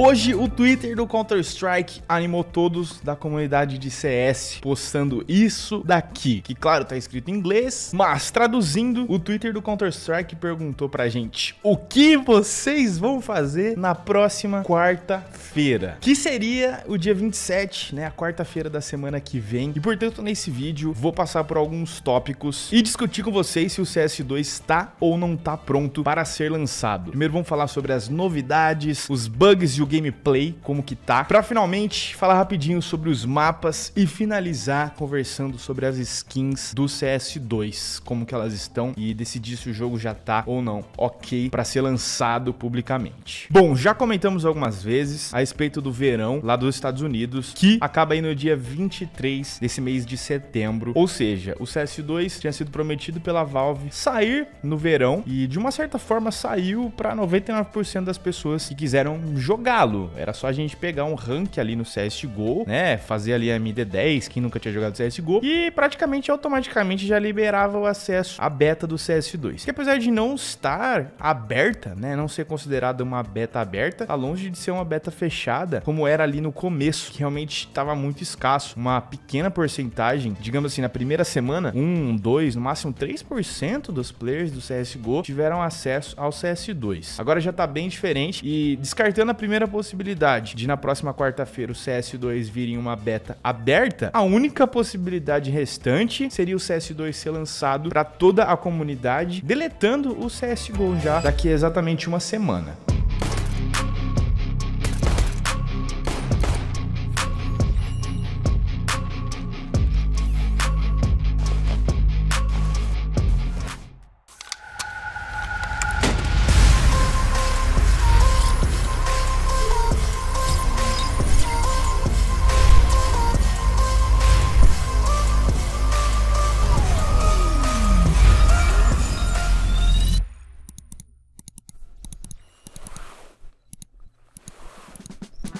Hoje o Twitter do Counter-Strike animou todos da comunidade de CS postando isso daqui, que claro tá escrito em inglês, mas traduzindo, o Twitter do Counter-Strike perguntou pra gente: "O que vocês vão fazer na próxima quarta-feira?". Que seria o dia 27, né, a quarta-feira da semana que vem. E portanto, nesse vídeo vou passar por alguns tópicos e discutir com vocês se o CS2 está ou não está pronto para ser lançado. Primeiro vamos falar sobre as novidades, os bugs e o gameplay, como que tá, pra finalmente falar rapidinho sobre os mapas e finalizar conversando sobre as skins do CS2, como que elas estão e decidir se o jogo já tá ou não ok para ser lançado publicamente. Bom, já comentamos algumas vezes a respeito do verão lá dos Estados Unidos, que acaba aí no dia 23 desse mês de setembro, ou seja, o CS2 tinha sido prometido pela Valve sair no verão e de uma certa forma saiu para 99% das pessoas que quiseram jogar jogá-lo. Era só a gente pegar um rank ali no CSGO, né? Fazer ali a MD10, quem nunca tinha jogado CSGO, e praticamente automaticamente já liberava o acesso à beta do CS2. Que apesar de não estar aberta, né? Não ser considerada uma beta aberta, tá longe de ser uma beta fechada, como era ali no começo, que realmente estava muito escasso. Uma pequena porcentagem, digamos assim, na primeira semana, um, dois, no máximo 3% dos players do CSGO tiveram acesso ao CS2. Agora já tá bem diferente e descartando a primeira primeira possibilidade de na próxima quarta-feira o CS2 vir em uma beta aberta, a única possibilidade restante seria o CS2 ser lançado para toda a comunidade, deletando o CSGO já daqui a exatamente uma semana.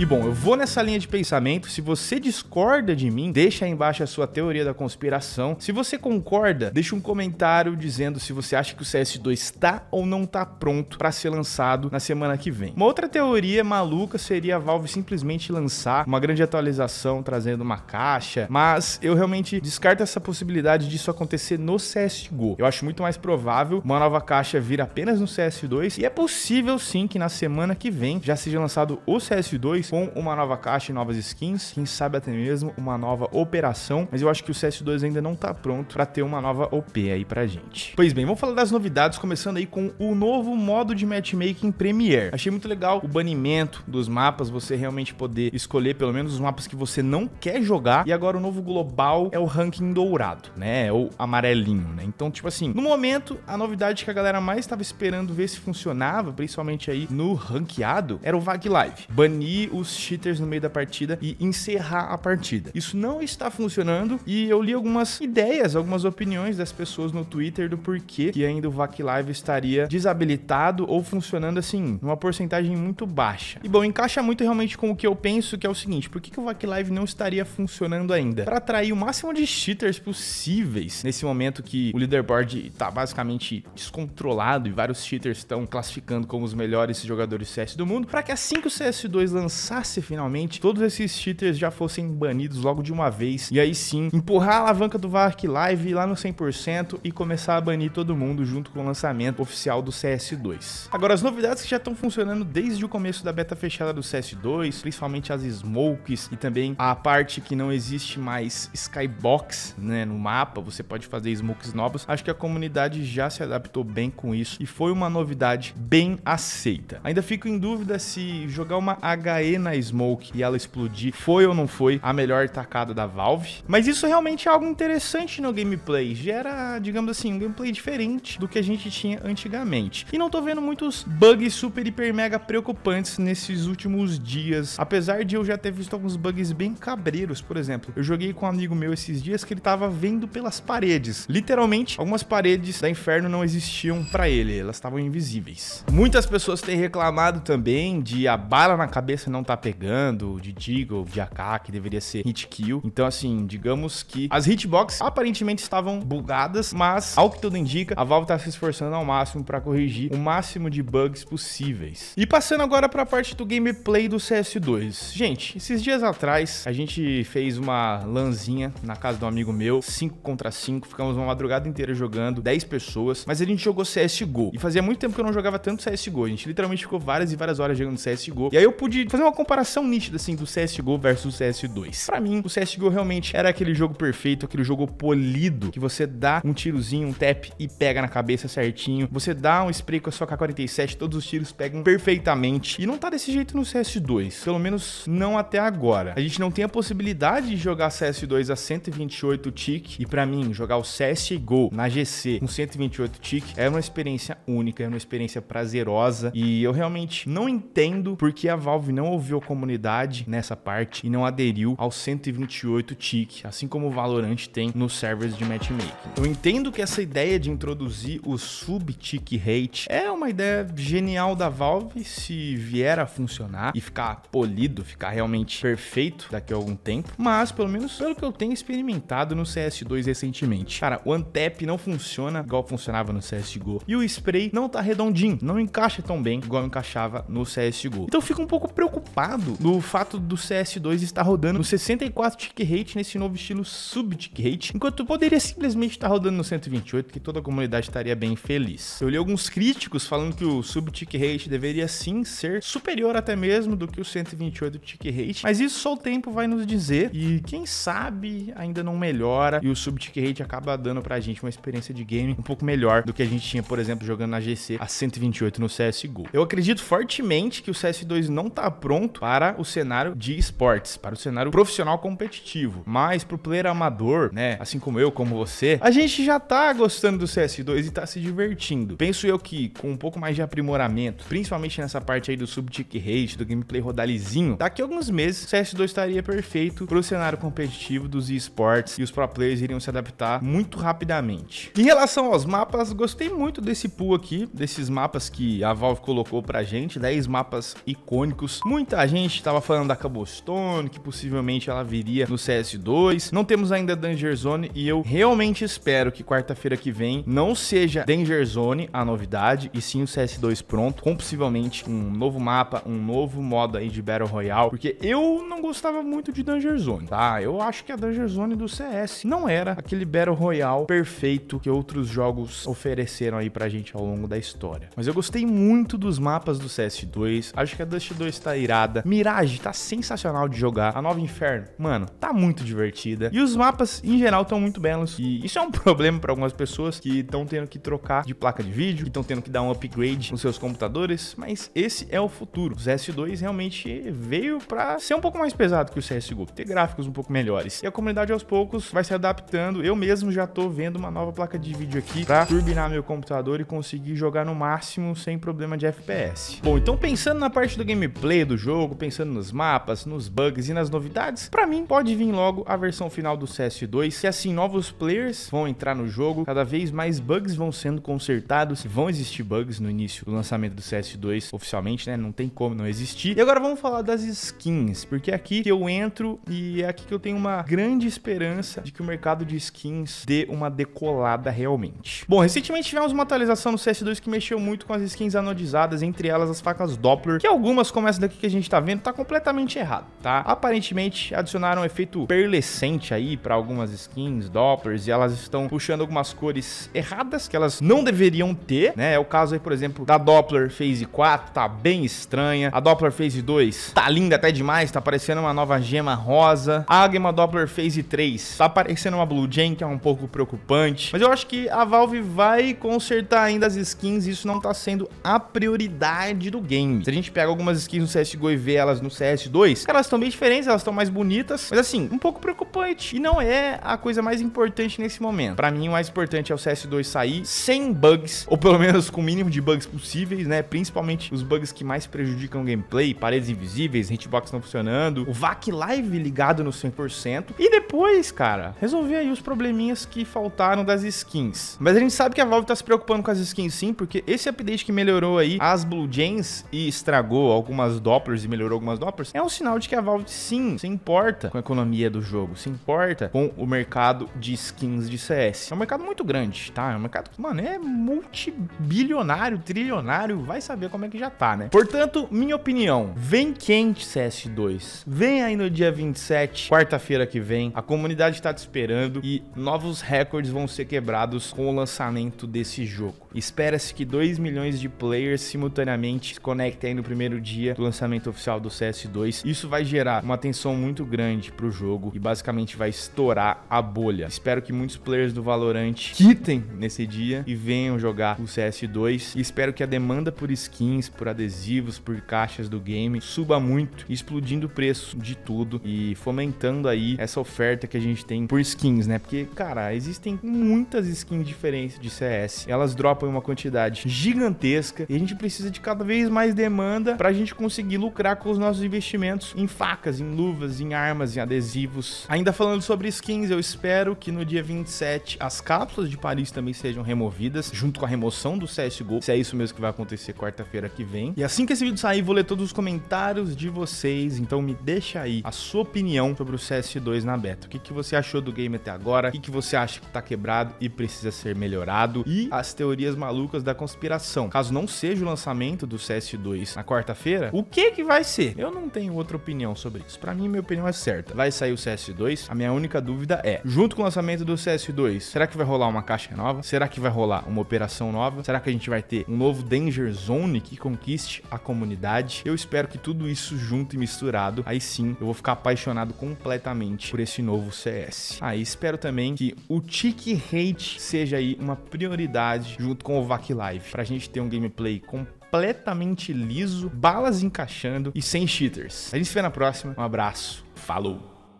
E bom, eu vou nessa linha de pensamento. Se você discorda de mim, deixa aí embaixo a sua teoria da conspiração. Se você concorda, deixa um comentário dizendo se você acha que o CS2 está ou não está pronto para ser lançado na semana que vem. Uma outra teoria maluca seria a Valve simplesmente lançar uma grande atualização trazendo uma caixa, mas eu realmente descarto essa possibilidade disso acontecer no CSGO. Eu acho muito mais provável uma nova caixa vir apenas no CS2 e é possível sim que na semana que vem já seja lançado o CS2 com uma nova caixa e novas skins, quem sabe até mesmo uma nova operação, mas eu acho que o CS2 ainda não tá pronto para ter uma nova OP aí pra gente. Pois bem, vamos falar das novidades, começando aí com o novo modo de matchmaking Premiere. Achei muito legal o banimento dos mapas, você realmente poder escolher pelo menos os mapas que você não quer jogar, e agora o novo global é o ranking dourado, né, é ou amarelinho, né? Então, tipo assim, no momento, a novidade que a galera mais estava esperando ver se funcionava, principalmente aí no ranqueado, era o VAG Live. Banir o os cheaters no meio da partida e encerrar a partida. Isso não está funcionando e eu li algumas ideias, algumas opiniões das pessoas no Twitter do porquê que ainda o VAC Live estaria desabilitado ou funcionando assim, numa porcentagem muito baixa. E bom, encaixa muito realmente com o que eu penso, que é o seguinte, por que, que o VAC Live não estaria funcionando ainda? Para atrair o máximo de cheaters possíveis nesse momento que o leaderboard está basicamente descontrolado e vários cheaters estão classificando como os melhores jogadores CS do mundo, para que assim que o CS2 lançar lançasse finalmente, todos esses cheaters já fossem banidos logo de uma vez. E aí sim, empurrar a alavanca do Vark Live lá no 100% e começar a banir todo mundo junto com o lançamento oficial do CS2. Agora, as novidades que já estão funcionando desde o começo da beta fechada do CS2, principalmente as smokes e também a parte que não existe mais skybox né, no mapa, você pode fazer smokes novos. Acho que a comunidade já se adaptou bem com isso e foi uma novidade bem aceita. Ainda fico em dúvida se jogar uma HE na Smoke e ela explodir foi ou não foi a melhor tacada da Valve. Mas isso realmente é algo interessante no gameplay. Gera, digamos assim, um gameplay diferente do que a gente tinha antigamente. E não tô vendo muitos bugs super, hiper, mega preocupantes nesses últimos dias. Apesar de eu já ter visto alguns bugs bem cabreiros, por exemplo. Eu joguei com um amigo meu esses dias que ele tava vendo pelas paredes. Literalmente, algumas paredes da Inferno não existiam para ele. Elas estavam invisíveis. Muitas pessoas têm reclamado também de a bala na cabeça não não tá pegando, de Deagle, de AK, que deveria ser hit kill. Então, assim, digamos que as hitbox aparentemente estavam bugadas, mas ao que tudo indica, a Valve tá se esforçando ao máximo para corrigir o máximo de bugs possíveis. E passando agora para a parte do gameplay do CS2. Gente, esses dias atrás a gente fez uma lanzinha na casa de um amigo meu, 5 contra 5, ficamos uma madrugada inteira jogando, 10 pessoas, mas a gente jogou CS:GO. E fazia muito tempo que eu não jogava tanto CS:GO. A gente literalmente ficou várias e várias horas jogando CS:GO. E aí eu pude fazer uma uma comparação nítida, assim, do CSGO versus o CS2. Pra mim, o CSGO realmente era aquele jogo perfeito, aquele jogo polido, que você dá um tirozinho, um tap e pega na cabeça certinho. Você dá um spray com a sua K-47, todos os tiros pegam perfeitamente. E não tá desse jeito no CS2, pelo menos não até agora. A gente não tem a possibilidade de jogar CS2 a 128 tick, e pra mim, jogar o CSGO na GC com 128 tick é uma experiência única, é uma experiência prazerosa, e eu realmente não entendo por que a Valve não envolveu a comunidade nessa parte e não aderiu ao 128 tick, assim como o Valorant tem nos servers de matchmaking. Eu entendo que essa ideia de introduzir o sub tick rate é uma ideia genial da Valve se vier a funcionar e ficar polido, ficar realmente perfeito daqui a algum tempo, mas pelo menos pelo que eu tenho experimentado no CS2 recentemente. Cara, o Antep não funciona igual funcionava no CSGO e o spray não tá redondinho, não encaixa tão bem igual encaixava no CSGO. Então eu fico um pouco preocupado preocupado no fato do CS2 estar rodando no 64 tick rate nesse novo estilo sub tick rate, enquanto poderia simplesmente estar rodando no 128, que toda a comunidade estaria bem feliz. Eu li alguns críticos falando que o sub tick rate deveria sim ser superior até mesmo do que o 128 tick rate, mas isso só o tempo vai nos dizer e quem sabe ainda não melhora e o sub tick rate acaba dando pra gente uma experiência de game um pouco melhor do que a gente tinha, por exemplo, jogando na GC a 128 no CS:GO. Eu acredito fortemente que o CS2 não tá pronto pronto para o cenário de esportes, para o cenário profissional competitivo. Mas pro player amador, né, assim como eu, como você, a gente já tá gostando do CS2 e tá se divertindo. Penso eu que com um pouco mais de aprimoramento, principalmente nessa parte aí do sub-tick rate, do gameplay rodalizinho, daqui a alguns meses o CS2 estaria perfeito pro cenário competitivo dos esportes e os pro players iriam se adaptar muito rapidamente. Em relação aos mapas, gostei muito desse pool aqui, desses mapas que a Valve colocou pra gente, 10 mapas icônicos, muito Muita gente estava falando da Cobblestone, que possivelmente ela viria no CS2. Não temos ainda Danger Zone e eu realmente espero que quarta-feira que vem não seja Danger Zone a novidade, e sim o CS2 pronto, com possivelmente um novo mapa, um novo modo aí de Battle Royale, porque eu não gostava muito de Danger Zone, tá? Eu acho que a Danger Zone do CS não era aquele Battle Royale perfeito que outros jogos ofereceram aí pra gente ao longo da história. Mas eu gostei muito dos mapas do CS2, acho que a Dust 2 tá aí irada. Mirage tá sensacional de jogar. A Nova Inferno, mano, tá muito divertida. E os mapas, em geral, estão muito belos. E isso é um problema para algumas pessoas que estão tendo que trocar de placa de vídeo, que estão tendo que dar um upgrade nos seus computadores. Mas esse é o futuro. Os S2 realmente veio para ser um pouco mais pesado que o CSGO, ter gráficos um pouco melhores. E a comunidade, aos poucos, vai se adaptando. Eu mesmo já tô vendo uma nova placa de vídeo aqui pra turbinar meu computador e conseguir jogar no máximo sem problema de FPS. Bom, então pensando na parte do gameplay do jogo, pensando nos mapas, nos bugs e nas novidades, para mim pode vir logo a versão final do CS2, que assim novos players vão entrar no jogo, cada vez mais bugs vão sendo consertados, vão existir bugs no início do lançamento do CS2 oficialmente, né? Não tem como não existir. E agora vamos falar das skins, porque é aqui que eu entro e é aqui que eu tenho uma grande esperança de que o mercado de skins dê uma decolada realmente. Bom, recentemente tivemos uma atualização no CS2 que mexeu muito com as skins anodizadas, entre elas as facas Doppler, que algumas começam daqui que a gente tá vendo tá completamente errado, tá? Aparentemente adicionaram um efeito perlescente aí para algumas skins, dopplers, e elas estão puxando algumas cores erradas que elas não deveriam ter, né? É o caso aí, por exemplo, da Doppler Phase 4, tá bem estranha. A Doppler Phase 2 tá linda até demais, tá parecendo uma nova gema rosa. A Agma Doppler Phase 3 tá parecendo uma Blue Jane, que é um pouco preocupante. Mas eu acho que a Valve vai consertar ainda as skins, isso não tá sendo a prioridade do game. Se a gente pega algumas skins no CSGO CSGO e ver elas no CS2, elas estão bem diferentes, elas estão mais bonitas, mas assim, um pouco preocupante. E não é a coisa mais importante nesse momento. Para mim, o mais importante é o CS2 sair sem bugs, ou pelo menos com o mínimo de bugs possíveis, né? Principalmente os bugs que mais prejudicam o gameplay, paredes invisíveis, hitbox não funcionando, o VAC Live ligado no 100%. E depois, cara, resolver aí os probleminhas que faltaram das skins. Mas a gente sabe que a Valve tá se preocupando com as skins sim, porque esse update que melhorou aí as Blue Jeans e estragou algumas Doppler e melhorou algumas Doppers, é um sinal de que a Valve sim se importa com a economia do jogo, se importa com o mercado de skins de CS. É um mercado muito grande, tá? É um mercado que, mano, é multibilionário, trilionário, vai saber como é que já tá, né? Portanto, minha opinião, vem quente CS2. Vem aí no dia 27, quarta-feira que vem. A comunidade tá te esperando e novos recordes vão ser quebrados com o lançamento desse jogo. Espera-se que 2 milhões de players simultaneamente se conectem no primeiro dia do lançamento lançamento oficial do CS2. Isso vai gerar uma tensão muito grande pro jogo e basicamente vai estourar a bolha. Espero que muitos players do Valorant quitem nesse dia e venham jogar o CS2. E espero que a demanda por skins, por adesivos, por caixas do game suba muito, explodindo o preço de tudo e fomentando aí essa oferta que a gente tem por skins, né? Porque, cara, existem muitas skins diferentes de CS. Elas dropam uma quantidade gigantesca e a gente precisa de cada vez mais demanda pra gente conseguir lucrar lucrar com os nossos investimentos em facas, em luvas, em armas, em adesivos. Ainda falando sobre skins, eu espero que no dia 27 as cápsulas de Paris também sejam removidas, junto com a remoção do CSGO, se é isso mesmo que vai acontecer quarta-feira que vem. E assim que esse vídeo sair, vou ler todos os comentários de vocês, então me deixa aí a sua opinião sobre o CS2 na beta. O que, que você achou do game até agora? O que, que você acha que tá quebrado e precisa ser melhorado? E as teorias malucas da conspiração. Caso não seja o lançamento do CS2 na quarta-feira, o que que que vai ser. Eu não tenho outra opinião sobre isso. Para mim, minha opinião é certa. Vai sair o CS2. A minha única dúvida é, junto com o lançamento do CS2, será que vai rolar uma caixa nova? Será que vai rolar uma operação nova? Será que a gente vai ter um novo Danger Zone que conquiste a comunidade? Eu espero que tudo isso junto e misturado, aí sim, eu vou ficar apaixonado completamente por esse novo CS. Aí ah, espero também que o Tick Rate seja aí uma prioridade junto com o Vac Live, pra gente ter um gameplay completo completamente liso, balas encaixando e sem cheaters. A gente se vê na próxima. Um abraço. Falou!